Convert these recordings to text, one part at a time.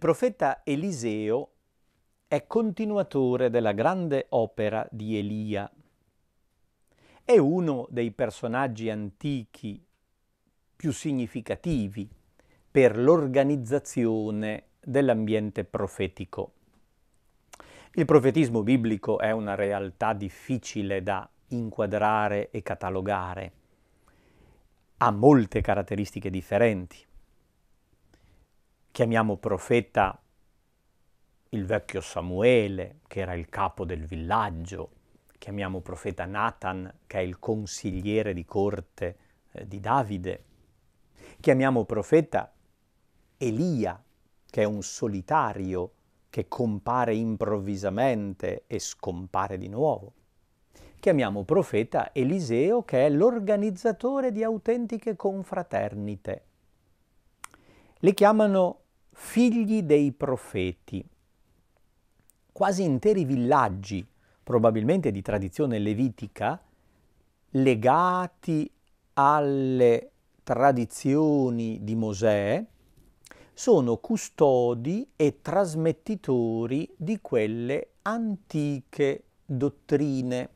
Il profeta Eliseo è continuatore della grande opera di Elia. È uno dei personaggi antichi più significativi per l'organizzazione dell'ambiente profetico. Il profetismo biblico è una realtà difficile da inquadrare e catalogare. Ha molte caratteristiche differenti Chiamiamo profeta il vecchio Samuele, che era il capo del villaggio, chiamiamo profeta Nathan, che è il consigliere di corte eh, di Davide, chiamiamo profeta Elia, che è un solitario che compare improvvisamente e scompare di nuovo. Chiamiamo profeta Eliseo, che è l'organizzatore di autentiche confraternite. Le chiamano figli dei profeti. Quasi interi villaggi, probabilmente di tradizione levitica, legati alle tradizioni di Mosè, sono custodi e trasmettitori di quelle antiche dottrine,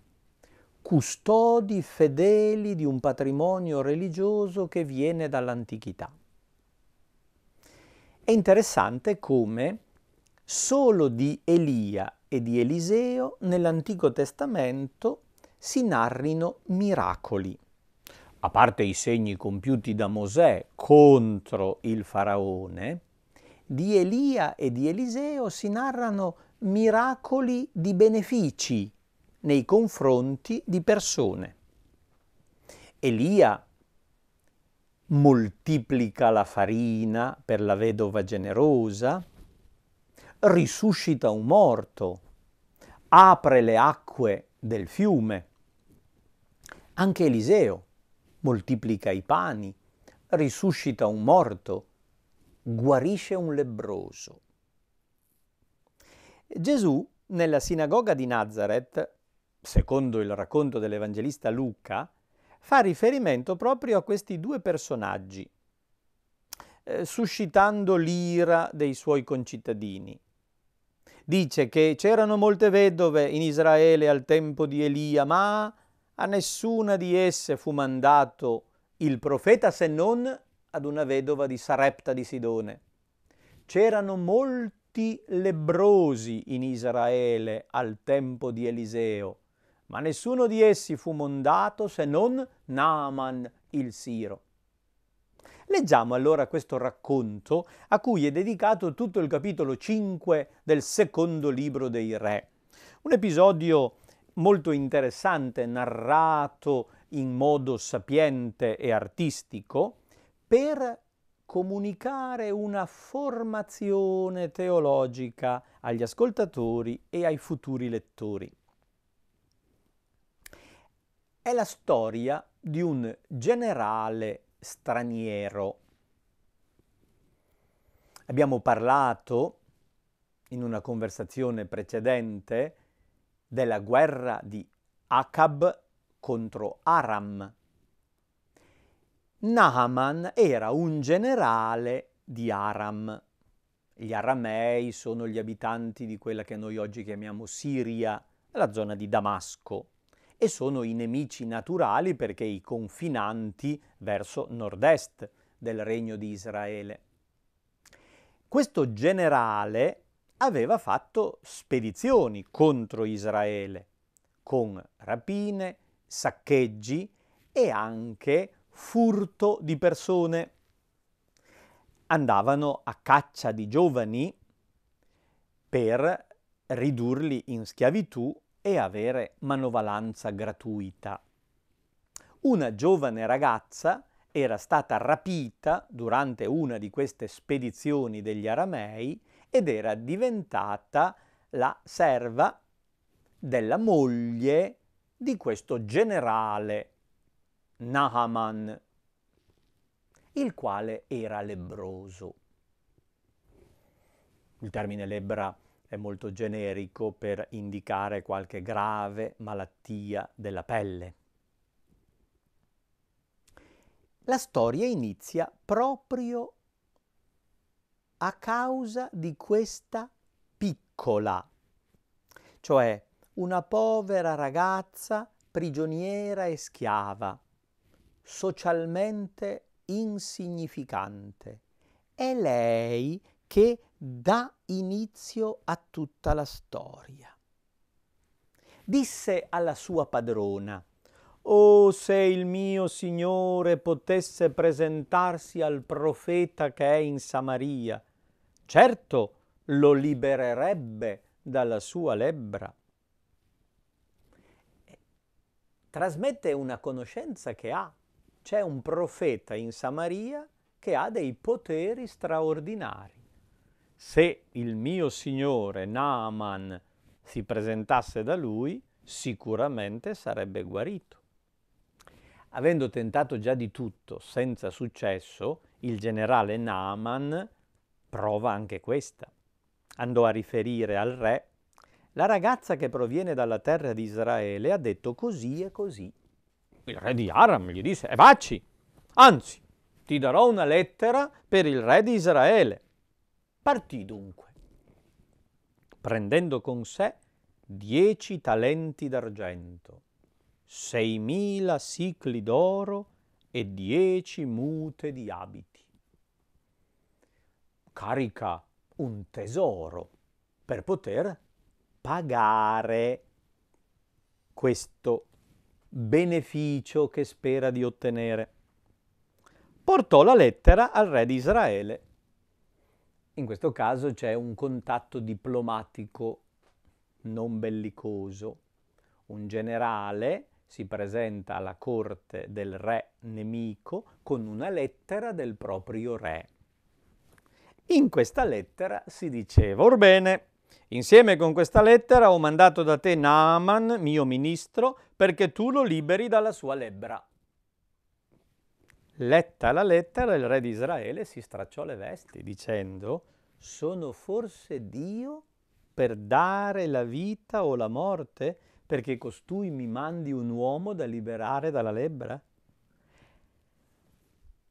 custodi fedeli di un patrimonio religioso che viene dall'antichità. È interessante come solo di Elia e di Eliseo nell'Antico Testamento si narrino miracoli. A parte i segni compiuti da Mosè contro il faraone, di Elia e di Eliseo si narrano miracoli di benefici nei confronti di persone. Elia moltiplica la farina per la vedova generosa, risuscita un morto, apre le acque del fiume. Anche Eliseo moltiplica i pani, risuscita un morto, guarisce un lebbroso. Gesù nella sinagoga di Nazareth, secondo il racconto dell'Evangelista Luca, fa riferimento proprio a questi due personaggi, eh, suscitando l'ira dei suoi concittadini. Dice che c'erano molte vedove in Israele al tempo di Elia, ma a nessuna di esse fu mandato il profeta se non ad una vedova di Sarepta di Sidone. C'erano molti lebrosi in Israele al tempo di Eliseo, ma nessuno di essi fu mondato se non Naaman il Siro. Leggiamo allora questo racconto a cui è dedicato tutto il capitolo 5 del secondo libro dei Re. Un episodio molto interessante, narrato in modo sapiente e artistico, per comunicare una formazione teologica agli ascoltatori e ai futuri lettori. È la storia di un generale straniero. Abbiamo parlato in una conversazione precedente della guerra di Acab contro Aram. Naaman era un generale di Aram. Gli aramei sono gli abitanti di quella che noi oggi chiamiamo Siria, la zona di Damasco e sono i nemici naturali perché i confinanti verso nord-est del regno di Israele. Questo generale aveva fatto spedizioni contro Israele con rapine, saccheggi e anche furto di persone. Andavano a caccia di giovani per ridurli in schiavitù e avere manovalanza gratuita. Una giovane ragazza era stata rapita durante una di queste spedizioni degli aramei ed era diventata la serva della moglie di questo generale Nahaman, il quale era lebroso. Il termine lebra è molto generico per indicare qualche grave malattia della pelle. La storia inizia proprio a causa di questa piccola, cioè una povera ragazza prigioniera e schiava, socialmente insignificante. È lei che dà inizio a tutta la storia. Disse alla sua padrona, Oh, se il mio Signore potesse presentarsi al profeta che è in Samaria, certo lo libererebbe dalla sua lebbra. Trasmette una conoscenza che ha. C'è un profeta in Samaria che ha dei poteri straordinari. Se il mio signore Naaman si presentasse da lui, sicuramente sarebbe guarito. Avendo tentato già di tutto senza successo, il generale Naaman prova anche questa. Andò a riferire al re, la ragazza che proviene dalla terra di Israele ha detto così e così. Il re di Aram gli disse, e vacci, anzi, ti darò una lettera per il re di Israele. Partì dunque, prendendo con sé dieci talenti d'argento, seimila sicli d'oro e dieci mute di abiti. Carica un tesoro per poter pagare questo beneficio che spera di ottenere. Portò la lettera al re di Israele in questo caso c'è un contatto diplomatico non bellicoso. Un generale si presenta alla corte del re nemico con una lettera del proprio re. In questa lettera si diceva, orbene, insieme con questa lettera ho mandato da te Naaman, mio ministro, perché tu lo liberi dalla sua lebbra. Letta la lettera, il re di Israele si stracciò le vesti dicendo sono forse Dio per dare la vita o la morte perché costui mi mandi un uomo da liberare dalla lebbra?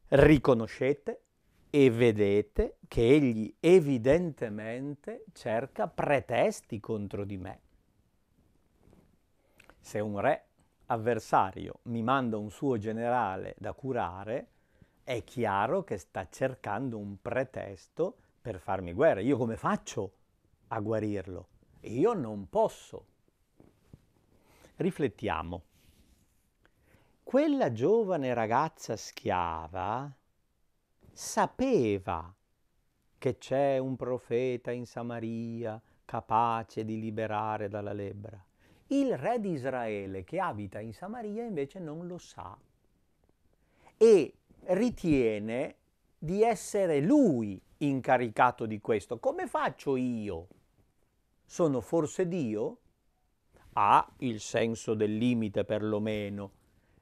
Riconoscete e vedete che egli evidentemente cerca pretesti contro di me. Se un re avversario mi manda un suo generale da curare, è chiaro che sta cercando un pretesto per farmi guerra. Io come faccio a guarirlo? Io non posso. Riflettiamo. Quella giovane ragazza schiava sapeva che c'è un profeta in Samaria capace di liberare dalla lebbra. Il re di Israele che abita in Samaria invece non lo sa e ritiene di essere lui incaricato di questo. Come faccio io? Sono forse Dio? Ha il senso del limite perlomeno.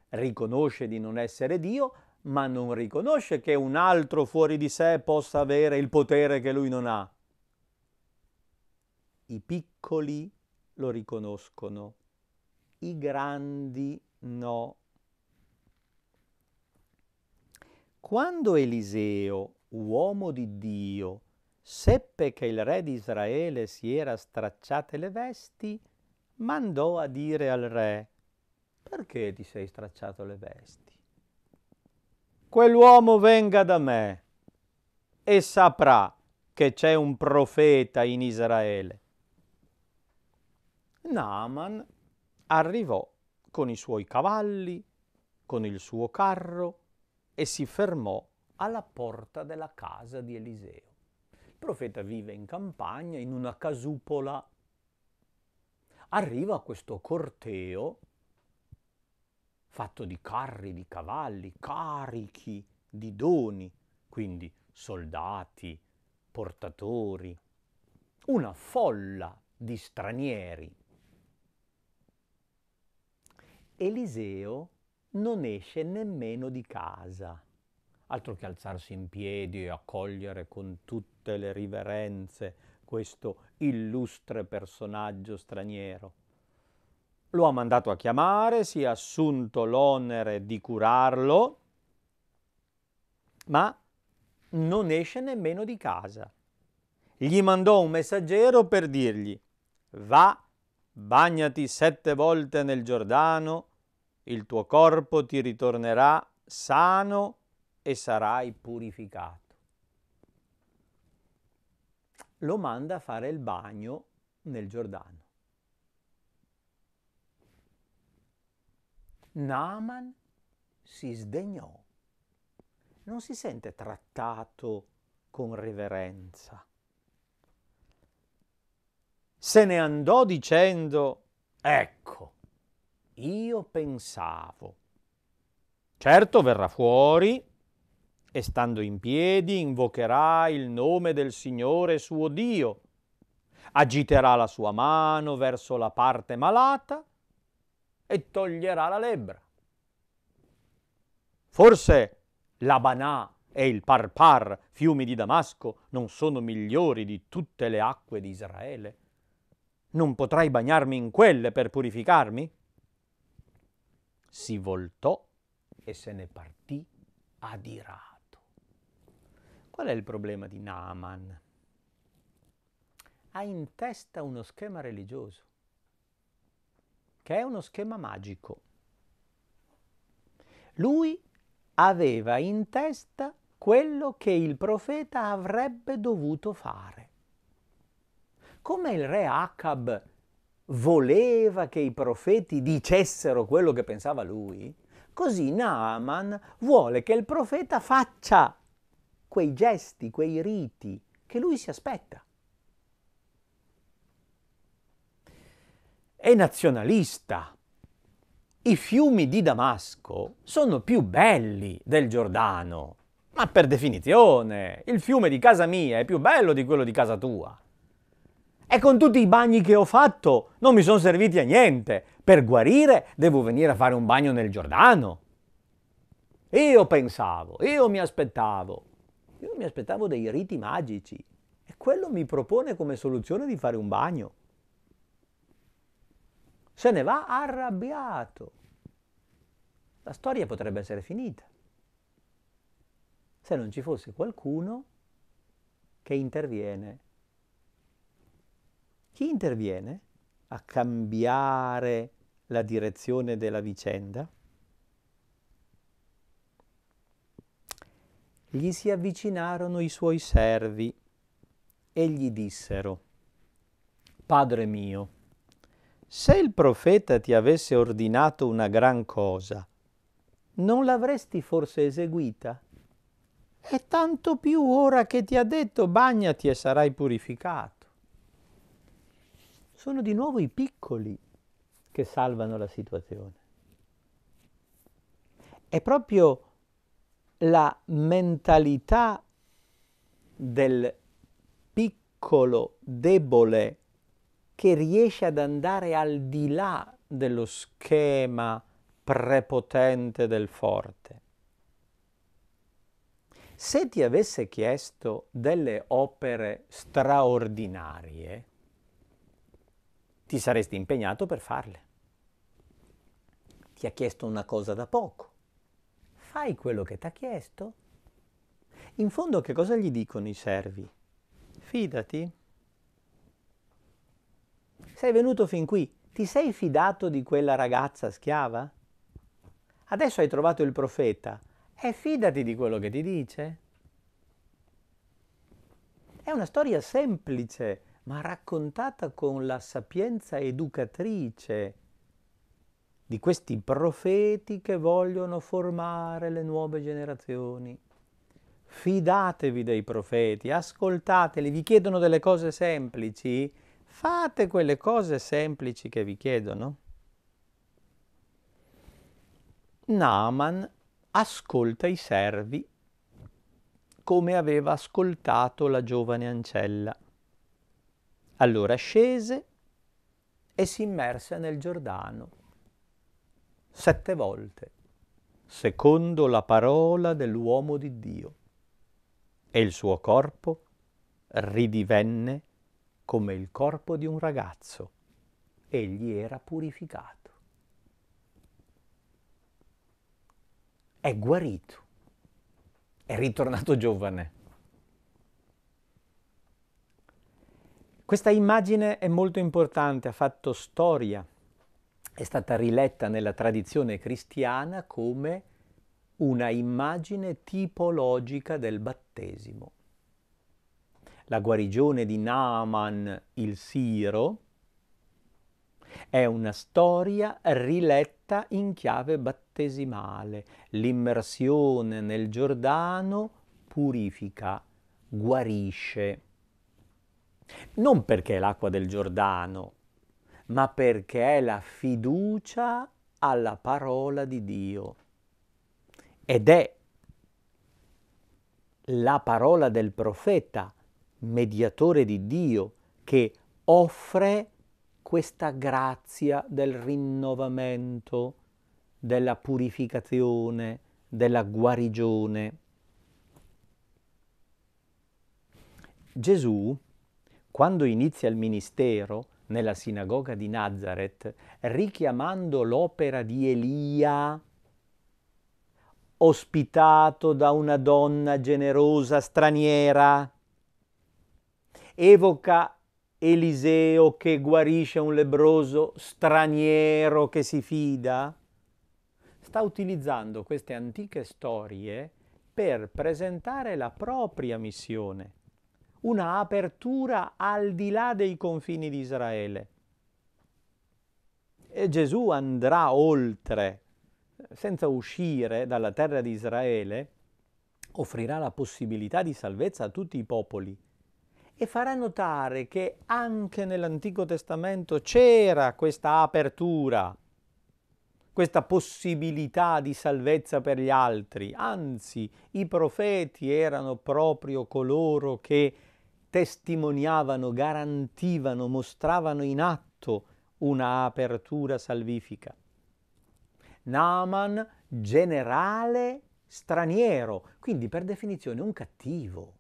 Riconosce di non essere Dio, ma non riconosce che un altro fuori di sé possa avere il potere che lui non ha. I piccoli lo riconoscono, i grandi no. Quando Eliseo, uomo di Dio, seppe che il re di Israele si era stracciate le vesti, mandò a dire al re, perché ti sei stracciato le vesti? Quell'uomo venga da me e saprà che c'è un profeta in Israele. Naaman arrivò con i suoi cavalli, con il suo carro e si fermò alla porta della casa di Eliseo. Il profeta vive in campagna, in una casupola. Arriva questo corteo fatto di carri, di cavalli, carichi di doni, quindi soldati, portatori, una folla di stranieri Eliseo non esce nemmeno di casa. Altro che alzarsi in piedi e accogliere con tutte le riverenze questo illustre personaggio straniero. Lo ha mandato a chiamare, si è assunto l'onere di curarlo, ma non esce nemmeno di casa. Gli mandò un messaggero per dirgli va, bagnati sette volte nel Giordano il tuo corpo ti ritornerà sano e sarai purificato. Lo manda a fare il bagno nel Giordano. Naaman si sdegnò, non si sente trattato con reverenza. Se ne andò dicendo, ecco, io pensavo. Certo verrà fuori e stando in piedi invocherà il nome del Signore suo Dio, agiterà la sua mano verso la parte malata e toglierà la lebbra. Forse l'Abanà e il Parpar, fiumi di Damasco, non sono migliori di tutte le acque di Israele? Non potrai bagnarmi in quelle per purificarmi? si voltò e se ne partì adirato. Qual è il problema di Naaman? Ha in testa uno schema religioso, che è uno schema magico. Lui aveva in testa quello che il profeta avrebbe dovuto fare. Come il re Acab voleva che i profeti dicessero quello che pensava lui, così Naaman vuole che il profeta faccia quei gesti, quei riti che lui si aspetta. È nazionalista. I fiumi di Damasco sono più belli del Giordano, ma per definizione, il fiume di casa mia è più bello di quello di casa tua. E con tutti i bagni che ho fatto non mi sono serviti a niente. Per guarire devo venire a fare un bagno nel Giordano. Io pensavo, io mi aspettavo, io mi aspettavo dei riti magici. E quello mi propone come soluzione di fare un bagno. Se ne va arrabbiato. La storia potrebbe essere finita se non ci fosse qualcuno che interviene chi interviene a cambiare la direzione della vicenda? Gli si avvicinarono i suoi servi e gli dissero, Padre mio, se il profeta ti avesse ordinato una gran cosa, non l'avresti forse eseguita? E tanto più ora che ti ha detto bagnati e sarai purificato sono di nuovo i piccoli che salvano la situazione. È proprio la mentalità del piccolo, debole, che riesce ad andare al di là dello schema prepotente del forte. Se ti avesse chiesto delle opere straordinarie, ti saresti impegnato per farle. Ti ha chiesto una cosa da poco. Fai quello che ti ha chiesto. In fondo che cosa gli dicono i servi? Fidati. Sei venuto fin qui, ti sei fidato di quella ragazza schiava? Adesso hai trovato il profeta e fidati di quello che ti dice. È una storia semplice ma raccontata con la sapienza educatrice di questi profeti che vogliono formare le nuove generazioni. Fidatevi dei profeti, ascoltateli, vi chiedono delle cose semplici, fate quelle cose semplici che vi chiedono. Naaman ascolta i servi come aveva ascoltato la giovane ancella. Allora scese e si immerse nel Giordano sette volte, secondo la parola dell'uomo di Dio, e il suo corpo ridivenne come il corpo di un ragazzo, egli era purificato. È guarito, è ritornato giovane. Questa immagine è molto importante, ha fatto storia, è stata riletta nella tradizione cristiana come una immagine tipologica del battesimo. La guarigione di Naaman il Siro è una storia riletta in chiave battesimale. L'immersione nel Giordano purifica, guarisce. Non perché è l'acqua del Giordano, ma perché è la fiducia alla parola di Dio. Ed è la parola del profeta, mediatore di Dio, che offre questa grazia del rinnovamento, della purificazione, della guarigione. Gesù quando inizia il ministero nella sinagoga di Nazareth, richiamando l'opera di Elia, ospitato da una donna generosa straniera, evoca Eliseo che guarisce un lebroso straniero che si fida, sta utilizzando queste antiche storie per presentare la propria missione una apertura al di là dei confini di Israele. E Gesù andrà oltre, senza uscire dalla terra di Israele, offrirà la possibilità di salvezza a tutti i popoli e farà notare che anche nell'Antico Testamento c'era questa apertura, questa possibilità di salvezza per gli altri. Anzi, i profeti erano proprio coloro che testimoniavano, garantivano, mostravano in atto una apertura salvifica. Naaman, generale straniero, quindi per definizione un cattivo.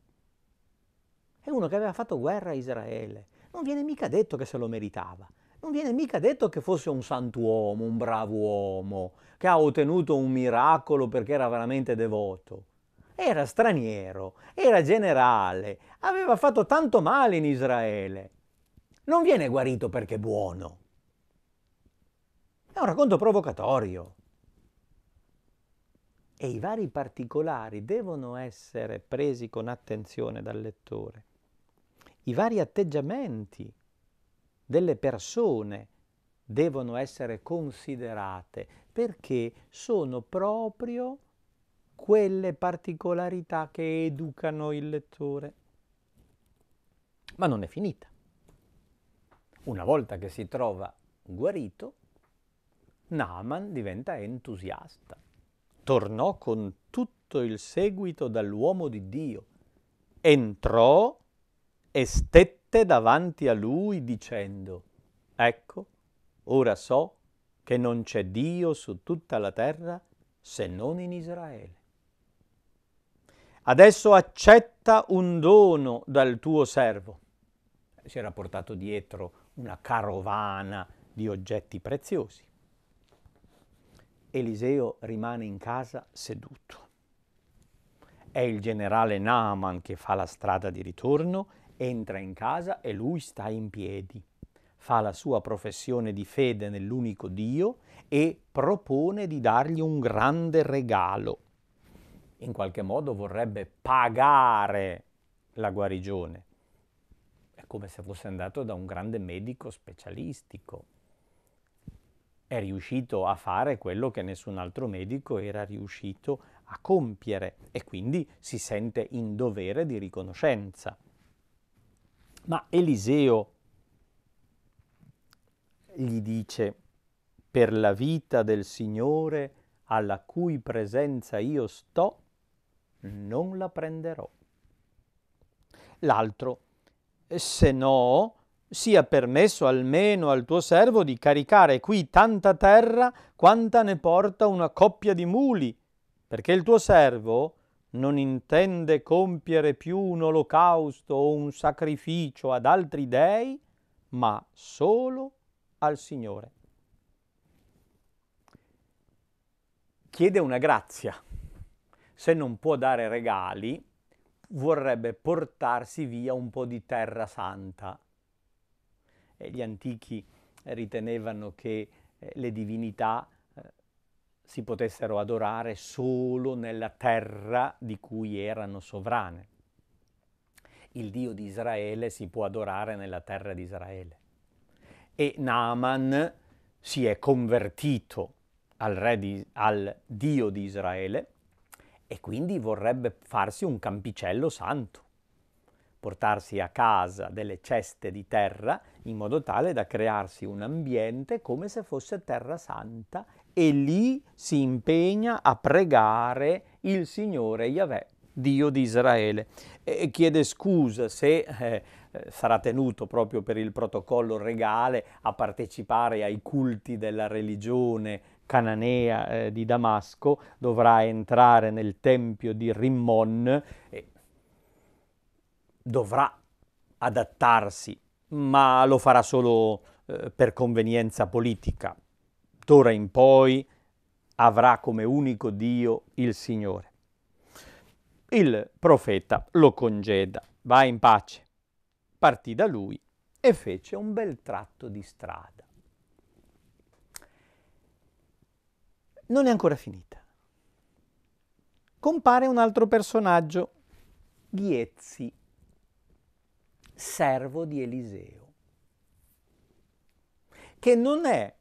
È uno che aveva fatto guerra a Israele. Non viene mica detto che se lo meritava. Non viene mica detto che fosse un santuomo, un bravo uomo, che ha ottenuto un miracolo perché era veramente devoto era straniero, era generale, aveva fatto tanto male in Israele. Non viene guarito perché è buono. È un racconto provocatorio. E i vari particolari devono essere presi con attenzione dal lettore. I vari atteggiamenti delle persone devono essere considerate perché sono proprio quelle particolarità che educano il lettore. Ma non è finita. Una volta che si trova guarito, Naaman diventa entusiasta. Tornò con tutto il seguito dall'uomo di Dio. Entrò e stette davanti a lui dicendo, ecco, ora so che non c'è Dio su tutta la terra se non in Israele adesso accetta un dono dal tuo servo. Si era portato dietro una carovana di oggetti preziosi. Eliseo rimane in casa seduto. È il generale Naaman che fa la strada di ritorno, entra in casa e lui sta in piedi, fa la sua professione di fede nell'unico Dio e propone di dargli un grande regalo in qualche modo vorrebbe pagare la guarigione. È come se fosse andato da un grande medico specialistico. È riuscito a fare quello che nessun altro medico era riuscito a compiere e quindi si sente in dovere di riconoscenza. Ma Eliseo gli dice, per la vita del Signore alla cui presenza io sto, non la prenderò. L'altro, se no, sia permesso almeno al tuo servo di caricare qui tanta terra quanta ne porta una coppia di muli, perché il tuo servo non intende compiere più un olocausto o un sacrificio ad altri dei, ma solo al Signore. Chiede una grazia se non può dare regali, vorrebbe portarsi via un po' di terra santa. E gli antichi ritenevano che eh, le divinità eh, si potessero adorare solo nella terra di cui erano sovrane. Il Dio di Israele si può adorare nella terra di Israele. E Naaman si è convertito al, di, al Dio di Israele e quindi vorrebbe farsi un campicello santo, portarsi a casa delle ceste di terra in modo tale da crearsi un ambiente come se fosse terra santa e lì si impegna a pregare il Signore Yahweh, Dio di Israele. E chiede scusa se eh, eh, sarà tenuto proprio per il protocollo regale a partecipare ai culti della religione cananea eh, di Damasco, dovrà entrare nel tempio di Rimmon e dovrà adattarsi, ma lo farà solo eh, per convenienza politica. D'ora in poi avrà come unico Dio il Signore. Il profeta lo congeda, va in pace. Partì da lui e fece un bel tratto di strada. non è ancora finita. Compare un altro personaggio, Ghiezzi, servo di Eliseo, che non è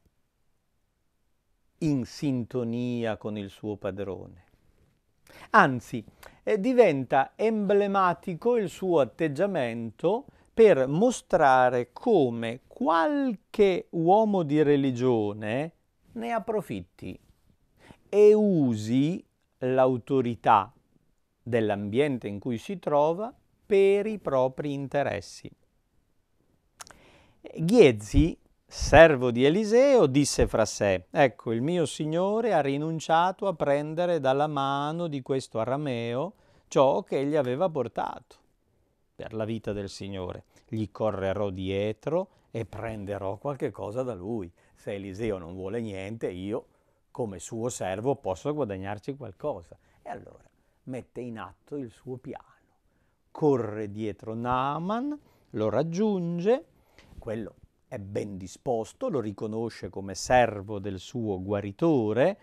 in sintonia con il suo padrone. Anzi, eh, diventa emblematico il suo atteggiamento per mostrare come qualche uomo di religione ne approfitti e usi l'autorità dell'ambiente in cui si trova per i propri interessi. Ghiezzi, servo di Eliseo, disse fra sé, ecco il mio signore ha rinunciato a prendere dalla mano di questo arameo ciò che gli aveva portato. Per la vita del Signore gli correrò dietro e prenderò qualche cosa da lui. Se Eliseo non vuole niente, io come suo servo posso guadagnarci qualcosa. E allora mette in atto il suo piano. Corre dietro Naaman, lo raggiunge, quello è ben disposto, lo riconosce come servo del suo guaritore,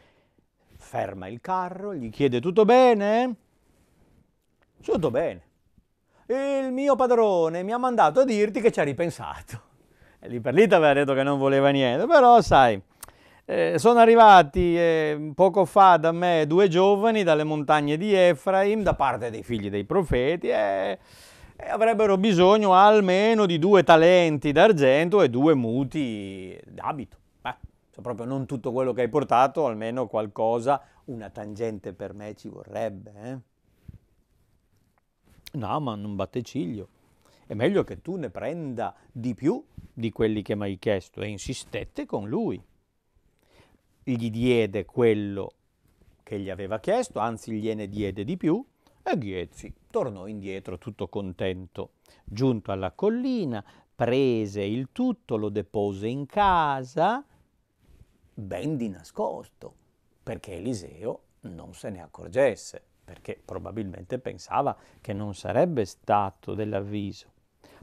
ferma il carro, gli chiede tutto bene? Tutto bene. Il mio padrone mi ha mandato a dirti che ci ha ripensato. E lì per lì ti aveva detto che non voleva niente, però sai, eh, sono arrivati eh, poco fa da me due giovani dalle montagne di Efraim da parte dei figli dei profeti e, e avrebbero bisogno almeno di due talenti d'argento e due muti d'abito. Beh, cioè proprio non tutto quello che hai portato, almeno qualcosa, una tangente per me ci vorrebbe. Eh? No, ma non batte ciglio. È meglio che tu ne prenda di più di quelli che mi hai chiesto e insistette con lui gli diede quello che gli aveva chiesto, anzi gliene diede di più, e Ghiezzi tornò indietro tutto contento. Giunto alla collina, prese il tutto, lo depose in casa, ben di nascosto, perché Eliseo non se ne accorgesse, perché probabilmente pensava che non sarebbe stato dell'avviso.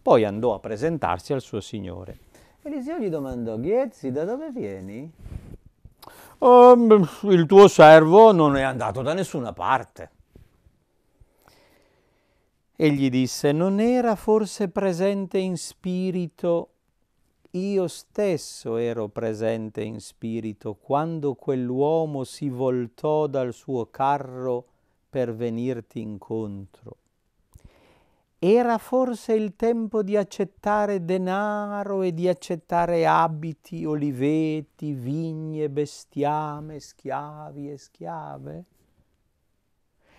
Poi andò a presentarsi al suo signore. Eliseo gli domandò, Ghiezzi, da dove vieni? oh, il tuo servo non è andato da nessuna parte. Egli disse, non era forse presente in spirito, io stesso ero presente in spirito quando quell'uomo si voltò dal suo carro per venirti incontro. Era forse il tempo di accettare denaro e di accettare abiti, oliveti, vigne, bestiame, schiavi e schiave?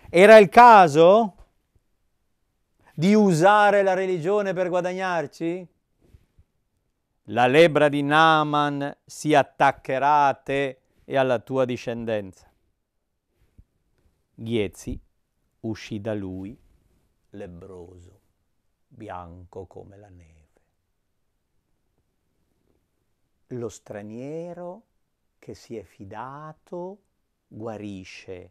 Era il caso di usare la religione per guadagnarci? La lebra di Naaman si attaccherà a te e alla tua discendenza. Ghiezi uscì da lui lebbroso, bianco come la neve. Lo straniero che si è fidato guarisce.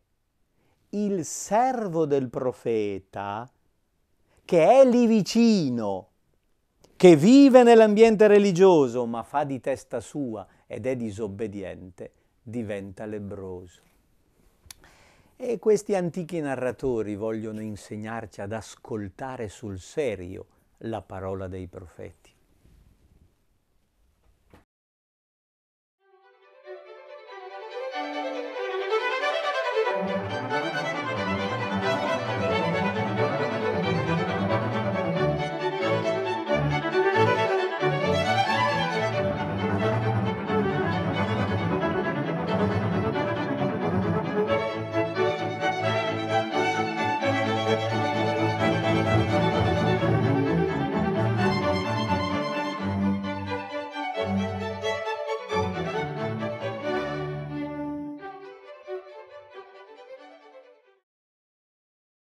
Il servo del profeta, che è lì vicino, che vive nell'ambiente religioso ma fa di testa sua ed è disobbediente, diventa lebbroso. E questi antichi narratori vogliono insegnarci ad ascoltare sul serio la parola dei profeti.